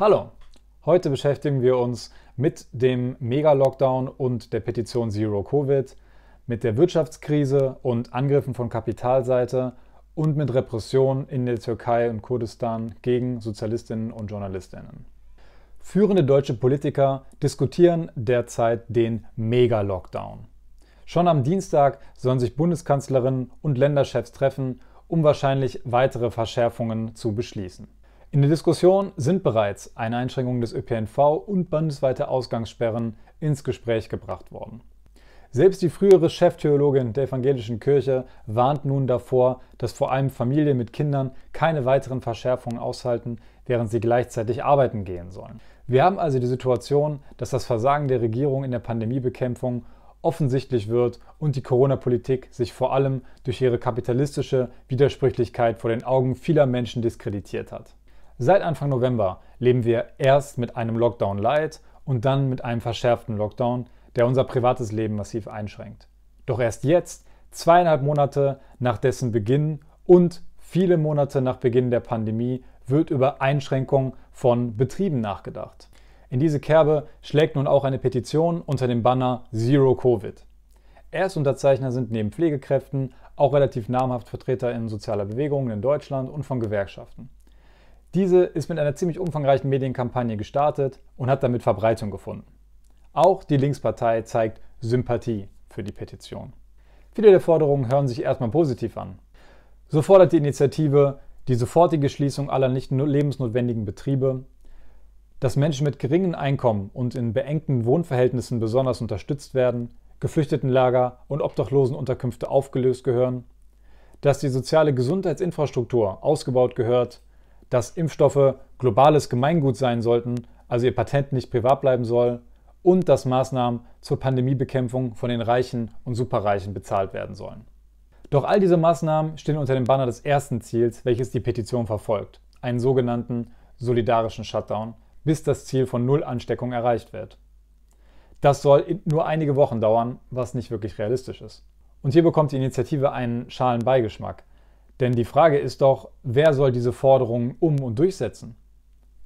Hallo, heute beschäftigen wir uns mit dem Mega-Lockdown und der Petition Zero Covid, mit der Wirtschaftskrise und Angriffen von Kapitalseite und mit Repressionen in der Türkei und Kurdistan gegen Sozialistinnen und Journalistinnen. Führende deutsche Politiker diskutieren derzeit den Mega-Lockdown. Schon am Dienstag sollen sich Bundeskanzlerinnen und Länderchefs treffen, um wahrscheinlich weitere Verschärfungen zu beschließen. In der Diskussion sind bereits eine Einschränkung des ÖPNV und bundesweite Ausgangssperren ins Gespräch gebracht worden. Selbst die frühere Cheftheologin der evangelischen Kirche warnt nun davor, dass vor allem Familien mit Kindern keine weiteren Verschärfungen aushalten, während sie gleichzeitig arbeiten gehen sollen. Wir haben also die Situation, dass das Versagen der Regierung in der Pandemiebekämpfung offensichtlich wird und die Corona-Politik sich vor allem durch ihre kapitalistische Widersprüchlichkeit vor den Augen vieler Menschen diskreditiert hat. Seit Anfang November leben wir erst mit einem Lockdown Light und dann mit einem verschärften Lockdown, der unser privates Leben massiv einschränkt. Doch erst jetzt, zweieinhalb Monate nach dessen Beginn und viele Monate nach Beginn der Pandemie, wird über Einschränkungen von Betrieben nachgedacht. In diese Kerbe schlägt nun auch eine Petition unter dem Banner Zero Covid. Erstunterzeichner sind neben Pflegekräften auch relativ namhaft Vertreter in sozialer Bewegungen in Deutschland und von Gewerkschaften. Diese ist mit einer ziemlich umfangreichen Medienkampagne gestartet und hat damit Verbreitung gefunden. Auch die Linkspartei zeigt Sympathie für die Petition. Viele der Forderungen hören sich erstmal positiv an. So fordert die Initiative die sofortige Schließung aller nicht lebensnotwendigen Betriebe, dass Menschen mit geringen Einkommen und in beengten Wohnverhältnissen besonders unterstützt werden, Geflüchtetenlager und Obdachlosenunterkünfte aufgelöst gehören, dass die soziale Gesundheitsinfrastruktur ausgebaut gehört dass Impfstoffe globales Gemeingut sein sollten, also ihr Patent nicht privat bleiben soll, und dass Maßnahmen zur Pandemiebekämpfung von den Reichen und Superreichen bezahlt werden sollen. Doch all diese Maßnahmen stehen unter dem Banner des ersten Ziels, welches die Petition verfolgt, einen sogenannten solidarischen Shutdown, bis das Ziel von Null Ansteckung erreicht wird. Das soll nur einige Wochen dauern, was nicht wirklich realistisch ist. Und hier bekommt die Initiative einen schalen Beigeschmack. Denn die Frage ist doch, wer soll diese Forderungen um und durchsetzen?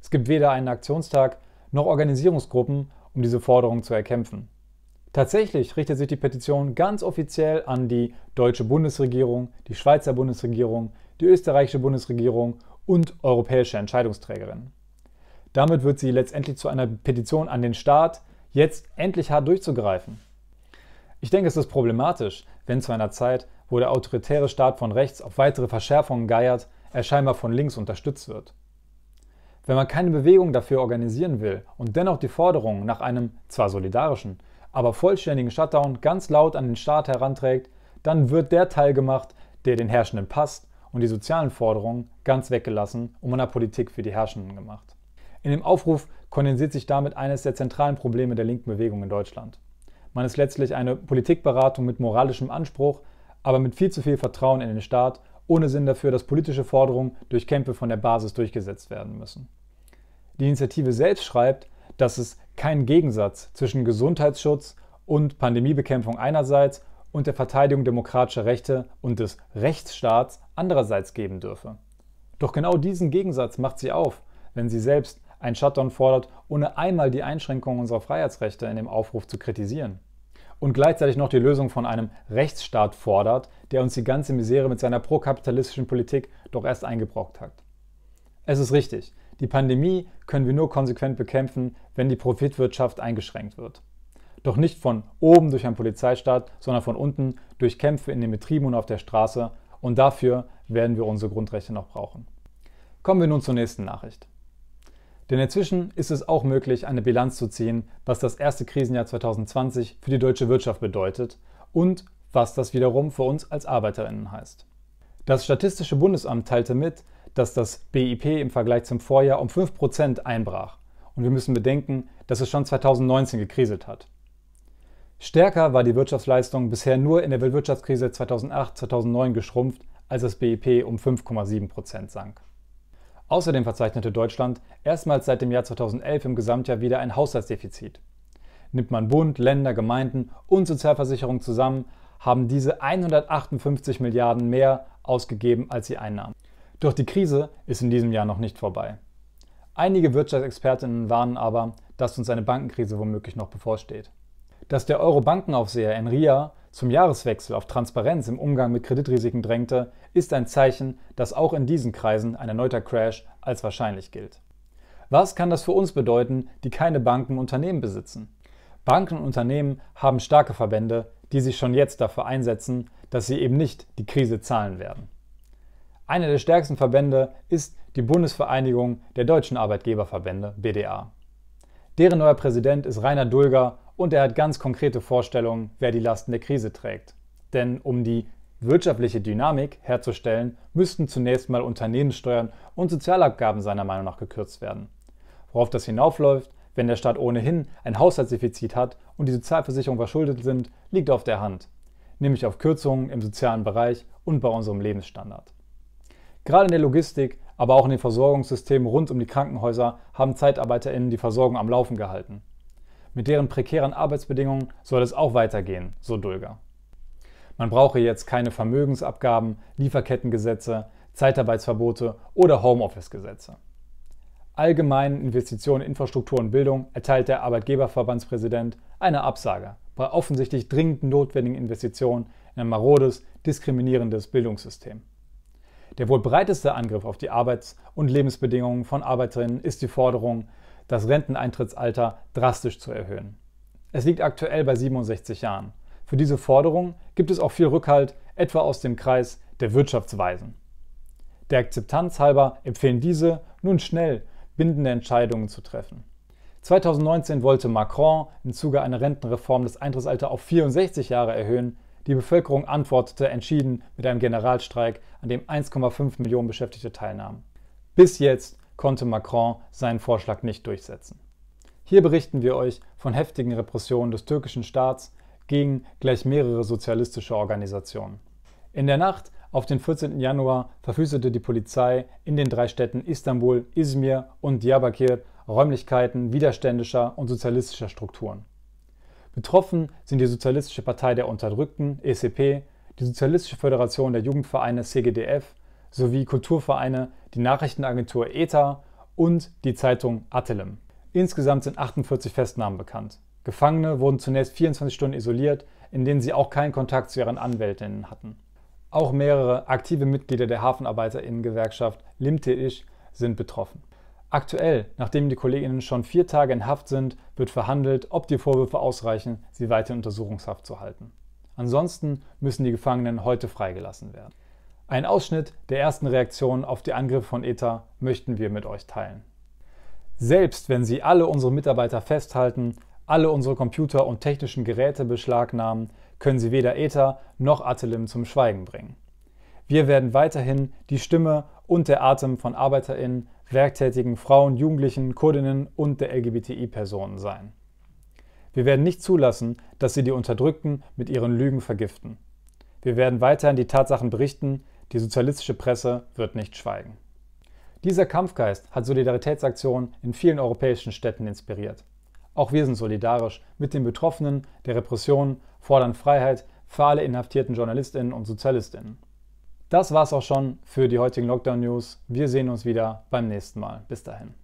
Es gibt weder einen Aktionstag noch Organisierungsgruppen, um diese Forderungen zu erkämpfen. Tatsächlich richtet sich die Petition ganz offiziell an die deutsche Bundesregierung, die Schweizer Bundesregierung, die österreichische Bundesregierung und europäische Entscheidungsträgerinnen. Damit wird sie letztendlich zu einer Petition an den Staat, jetzt endlich hart durchzugreifen. Ich denke, es ist problematisch, wenn zu einer Zeit, wo der autoritäre Staat von rechts auf weitere Verschärfungen geiert, er scheinbar von links unterstützt wird. Wenn man keine Bewegung dafür organisieren will und dennoch die Forderung nach einem zwar solidarischen, aber vollständigen Shutdown ganz laut an den Staat heranträgt, dann wird der Teil gemacht, der den Herrschenden passt und die sozialen Forderungen ganz weggelassen und man hat Politik für die Herrschenden gemacht. In dem Aufruf kondensiert sich damit eines der zentralen Probleme der linken Bewegung in Deutschland. Man ist letztlich eine Politikberatung mit moralischem Anspruch, aber mit viel zu viel Vertrauen in den Staat, ohne Sinn dafür, dass politische Forderungen durch Kämpfe von der Basis durchgesetzt werden müssen. Die Initiative selbst schreibt, dass es keinen Gegensatz zwischen Gesundheitsschutz und Pandemiebekämpfung einerseits und der Verteidigung demokratischer Rechte und des Rechtsstaats andererseits geben dürfe. Doch genau diesen Gegensatz macht sie auf, wenn sie selbst einen Shutdown fordert, ohne einmal die Einschränkung unserer Freiheitsrechte in dem Aufruf zu kritisieren und gleichzeitig noch die Lösung von einem Rechtsstaat fordert, der uns die ganze Misere mit seiner prokapitalistischen Politik doch erst eingebrockt hat. Es ist richtig, die Pandemie können wir nur konsequent bekämpfen, wenn die Profitwirtschaft eingeschränkt wird. Doch nicht von oben durch einen Polizeistaat, sondern von unten durch Kämpfe in den Betrieben und auf der Straße. Und dafür werden wir unsere Grundrechte noch brauchen. Kommen wir nun zur nächsten Nachricht. Denn inzwischen ist es auch möglich, eine Bilanz zu ziehen, was das erste Krisenjahr 2020 für die deutsche Wirtschaft bedeutet und was das wiederum für uns als Arbeiterinnen heißt. Das Statistische Bundesamt teilte mit, dass das BIP im Vergleich zum Vorjahr um 5% einbrach. Und wir müssen bedenken, dass es schon 2019 gekriselt hat. Stärker war die Wirtschaftsleistung bisher nur in der Weltwirtschaftskrise 2008-2009 geschrumpft, als das BIP um 5,7% sank. Außerdem verzeichnete Deutschland erstmals seit dem Jahr 2011 im Gesamtjahr wieder ein Haushaltsdefizit. Nimmt man Bund, Länder, Gemeinden und Sozialversicherung zusammen, haben diese 158 Milliarden mehr ausgegeben, als sie einnahmen. Doch die Krise ist in diesem Jahr noch nicht vorbei. Einige Wirtschaftsexpertinnen warnen aber, dass uns eine Bankenkrise womöglich noch bevorsteht. Dass der Euro-Bankenaufseher Enria zum Jahreswechsel auf Transparenz im Umgang mit Kreditrisiken drängte, ist ein Zeichen, dass auch in diesen Kreisen ein erneuter Crash als wahrscheinlich gilt. Was kann das für uns bedeuten, die keine Banken und Unternehmen besitzen? Banken und Unternehmen haben starke Verbände, die sich schon jetzt dafür einsetzen, dass sie eben nicht die Krise zahlen werden. Einer der stärksten Verbände ist die Bundesvereinigung der deutschen Arbeitgeberverbände BDA. Deren neuer Präsident ist Rainer Dulger und er hat ganz konkrete Vorstellungen, wer die Lasten der Krise trägt. Denn um die wirtschaftliche Dynamik herzustellen, müssten zunächst mal Unternehmenssteuern und Sozialabgaben seiner Meinung nach gekürzt werden. Worauf das hinaufläuft, wenn der Staat ohnehin ein Haushaltsdefizit hat und die Sozialversicherungen verschuldet sind, liegt auf der Hand, nämlich auf Kürzungen im sozialen Bereich und bei unserem Lebensstandard. Gerade in der Logistik, aber auch in den Versorgungssystemen rund um die Krankenhäuser haben Zeitarbeiterinnen die Versorgung am Laufen gehalten. Mit deren prekären Arbeitsbedingungen soll es auch weitergehen, so Dulger. Man brauche jetzt keine Vermögensabgaben, Lieferkettengesetze, Zeitarbeitsverbote oder Homeoffice-Gesetze. Allgemeinen Investitionen in Infrastruktur und Bildung erteilt der Arbeitgeberverbandspräsident eine Absage bei offensichtlich dringend notwendigen Investitionen in ein marodes, diskriminierendes Bildungssystem. Der wohl breiteste Angriff auf die Arbeits- und Lebensbedingungen von Arbeiterinnen ist die Forderung das Renteneintrittsalter drastisch zu erhöhen. Es liegt aktuell bei 67 Jahren. Für diese Forderung gibt es auch viel Rückhalt, etwa aus dem Kreis der Wirtschaftsweisen. Der Akzeptanz halber empfehlen diese, nun schnell bindende Entscheidungen zu treffen. 2019 wollte Macron im Zuge einer Rentenreform das Eintrittsalter auf 64 Jahre erhöhen. Die Bevölkerung antwortete entschieden mit einem Generalstreik, an dem 1,5 Millionen Beschäftigte teilnahmen. Bis jetzt konnte Macron seinen Vorschlag nicht durchsetzen. Hier berichten wir euch von heftigen Repressionen des türkischen Staats gegen gleich mehrere sozialistische Organisationen. In der Nacht auf den 14. Januar verfüßete die Polizei in den drei Städten Istanbul, Izmir und Diyarbakir Räumlichkeiten widerständischer und sozialistischer Strukturen. Betroffen sind die Sozialistische Partei der Unterdrückten, ECP, die Sozialistische Föderation der Jugendvereine, CGDF, sowie Kulturvereine die Nachrichtenagentur ETA und die Zeitung Atelem. Insgesamt sind 48 Festnahmen bekannt. Gefangene wurden zunächst 24 Stunden isoliert, in denen sie auch keinen Kontakt zu ihren Anwältinnen hatten. Auch mehrere aktive Mitglieder der Hafenarbeiterinnen-Gewerkschaft Limteish sind betroffen. Aktuell, nachdem die Kolleginnen schon vier Tage in Haft sind, wird verhandelt, ob die Vorwürfe ausreichen, sie weiter in Untersuchungshaft zu halten. Ansonsten müssen die Gefangenen heute freigelassen werden. Ein Ausschnitt der ersten Reaktion auf die Angriffe von ETA möchten wir mit euch teilen. Selbst wenn sie alle unsere Mitarbeiter festhalten, alle unsere Computer und technischen Geräte beschlagnahmen, können sie weder ETA noch Atelim zum Schweigen bringen. Wir werden weiterhin die Stimme und der Atem von ArbeiterInnen, werktätigen Frauen, Jugendlichen, Kurdinnen und der LGBTI-Personen sein. Wir werden nicht zulassen, dass sie die Unterdrückten mit ihren Lügen vergiften. Wir werden weiterhin die Tatsachen berichten, die sozialistische Presse wird nicht schweigen. Dieser Kampfgeist hat Solidaritätsaktionen in vielen europäischen Städten inspiriert. Auch wir sind solidarisch mit den Betroffenen der Repressionen, fordern Freiheit für alle inhaftierten JournalistInnen und SozialistInnen. Das war's auch schon für die heutigen Lockdown News. Wir sehen uns wieder beim nächsten Mal. Bis dahin.